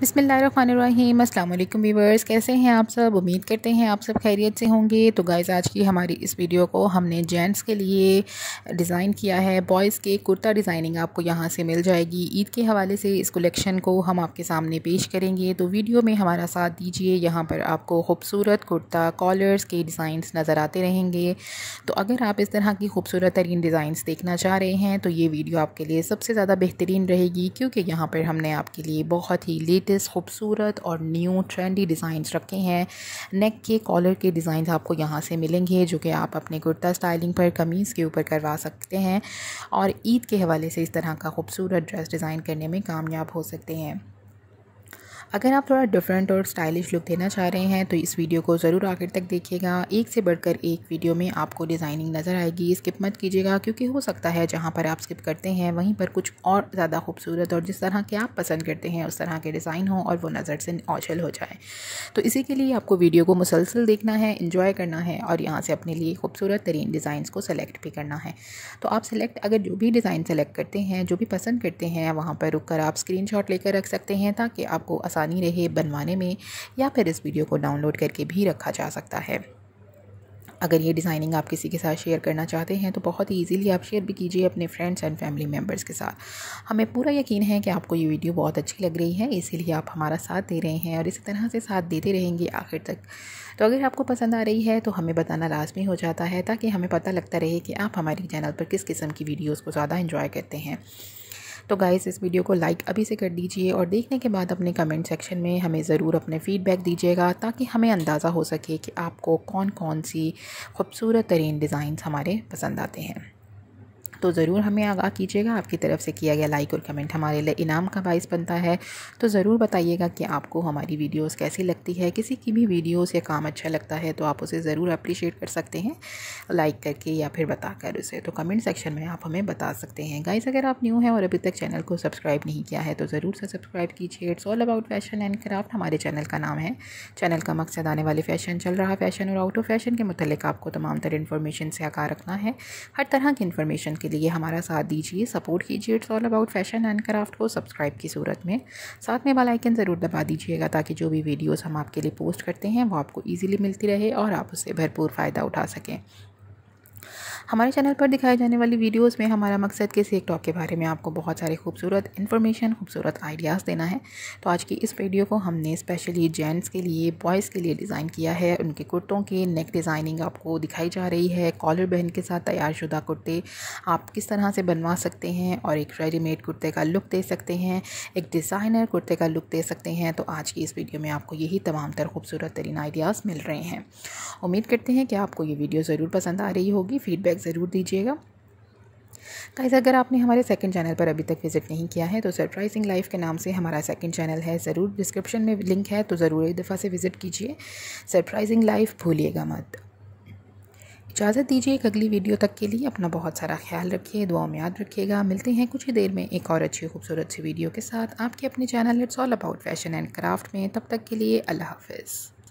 बिसमीम अल्लाम वीवर्स कैसे हैं आप सब उम्मीद करते हैं आप सब खैरियत से होंगे तो गाइज आज की हमारी इस वीडियो को हमने जेंट्स के लिए डिज़ाइन किया है बॉयज़ के कुर्ता डिज़ाइनिंग आपको यहाँ से मिल जाएगी ईद के हवाले से इस कलेक्शन को हम आपके सामने पेश करेंगे तो वीडियो में हमारा साथ दीजिए यहाँ पर आपको खूबसूरत कुर्ता कॉलर्स के डिज़ाइन नज़र आते रहेंगे तो अगर आप इस तरह की खूबसूरत तरीन डिज़ाइन देखना चाह रहे हैं तो ये वीडियो आपके लिए सबसे ज़्यादा बेहतरीन रहेगी क्योंकि यहाँ पर हमने आपके लिए बहुत ही लेटेस्ट खूबसूरत और न्यू ट्रेंडी डिज़ाइंस रखे हैं नेक के कॉलर के डिज़ाइन आपको यहाँ से मिलेंगे जो कि आप अपने कुर्ता स्टाइलिंग पर कमीज़ के ऊपर करवा सकते हैं और ईद के हवाले से इस तरह का खूबसूरत ड्रेस डिज़ाइन करने में कामयाब हो सकते हैं अगर आप थोड़ा डिफरेंट और स्टाइलिश लुक देना चाह रहे हैं तो इस वीडियो को ज़रूर आखिर तक देखिएगा एक से बढ़कर एक वीडियो में आपको डिज़ाइनिंग नज़र आएगी स्किप मत कीजिएगा क्योंकि हो सकता है जहाँ पर आप स्किप करते हैं वहीं पर कुछ और ज़्यादा खूबसूरत और जिस तरह के आप पसंद करते हैं उस तरह के डिज़ाइन हों और वो नज़र से ओझल हो जाए तो इसी के लिए आपको वीडियो को मुसलसल देखना है इन्जॉय करना है और यहाँ से अपने लिए खूबसूरत तरीन डिज़ाइन को सेलेक्ट भी करना है तो आप सेलेक्ट अगर जो भी डिज़ाइन सेलेक्ट करते हैं जो भी पसंद करते हैं वहाँ पर रुक कर आप स्क्रीन लेकर रख सकते हैं ताकि आपको आसान आसानी रहे बनवाने में या फिर इस वीडियो को डाउनलोड करके भी रखा जा सकता है अगर ये डिज़ाइनिंग आप किसी के साथ शेयर करना चाहते हैं तो बहुत ही ईजीली आप शेयर भी कीजिए अपने फ्रेंड्स एंड फैमिली मेम्बर्स के साथ हमें पूरा यकीन है कि आपको ये वीडियो बहुत अच्छी लग रही है इसीलिए आप हमारा साथ दे रहे हैं और इसी तरह से साथ देते रहेंगे आखिर तक तो अगर आपको पसंद आ रही है तो हमें बताना लाजमी हो जाता है ताकि हमें पता लगता रहे कि आप हमारे चैनल पर किस किस्म की वीडियोज़ को ज़्यादा इन्जॉय करते हैं तो गाइस इस वीडियो को लाइक अभी से कर दीजिए और देखने के बाद अपने कमेंट सेक्शन में हमें ज़रूर अपने फ़ीडबैक दीजिएगा ताकि हमें अंदाज़ा हो सके कि आपको कौन कौन सी खूबसूरत तरीन डिज़ाइंस हमारे पसंद आते हैं तो ज़रूर हमें आगाह कीजिएगा आपकी तरफ से किया गया लाइक और कमेंट हमारे लिए इनाम का बायस बनता है तो ज़रूर बताइएगा कि आपको हमारी वीडियोस कैसी लगती है किसी की भी वीडियोस या काम अच्छा लगता है तो आप उसे ज़रूर अप्रिशिएट कर सकते हैं लाइक करके या फिर बताकर उसे तो कमेंट सेक्शन में आप हमें बता सकते हैं गाइज़ अगर आप न्यू हैं और अभी तक चैनल को सब्सक्राइब नहीं किया है तो ज़रूर से सब्सक्राइब कीजिए it's all about fashion and craft हमारे चैनल का नाम है चैनल का मकसद आने वाले फ़ैशन चल रहा फैशन और आउट ऑफ फैशन के मतलब आपको तमाम तरह इन्फॉर्मेशन से आकार रखना है हर तरह की इन्फॉर्मेशन के लिए हमारा साथ दीजिए सपोर्ट कीजिए it's all about fashion and craft को सब्सक्राइब की सूरत में साथ में बेलाइकन आइकन ज़रूर दबा दीजिएगा ताकि जो भी वीडियोस हम आपके लिए पोस्ट करते हैं वो आपको ईजिली मिलती रहे और आप उससे भरपूर फ़ायदा उठा सकें हमारे चैनल पर दिखाई जाने वाली वीडियोस में हमारा मकसद किसी एक टॉप के बारे में आपको बहुत सारे खूबसूरत इन्फॉर्मेशन खूबसूरत आइडियाज़ देना है तो आज की इस वीडियो को हमने स्पेशली जेंट्स के लिए बॉयज़ के लिए डिज़ाइन किया है उनके कुर्तों की नेक डिज़ाइनिंग आपको दिखाई जा रही है कॉलर बहन के साथ तैयारशुदा कुर्ते आप किस तरह से बनवा सकते हैं और एक रेडीमेड कुर्ते का लुक दे सकते हैं एक डिज़ाइनर कुर्ते का लुक दे सकते हैं तो आज की इस वीडियो में आपको यही तमाम तर खूबसूरत तरीन आइडियाज़ मिल रहे हैं उम्मीद करते हैं कि आपको ये वीडियो ज़रूर पसंद आ रही होगी फीडबैक लाइक ज़रूर दीजिएगा गाइस अगर आपने हमारे सेकंड चैनल पर अभी तक विजिट नहीं किया है तो सरप्राइजिंग लाइफ के नाम से हमारा सेकंड चैनल है ज़रूर डिस्क्रिप्शन में लिंक है तो ज़रूर एक दफ़ा से विज़िट कीजिए सरप्राइजिंग लाइफ भूलिएगा मत इजाज़त दीजिए एक अगली वीडियो तक के लिए अपना बहुत सारा ख्याल रखिए दुआ में याद रखिएगा मिलते हैं कुछ ही देर में एक और अच्छी खूबसूरत सी वीडियो के साथ आपके अपने channel it's all about fashion and craft में तब तक के लिए अल्लाह हाफिज़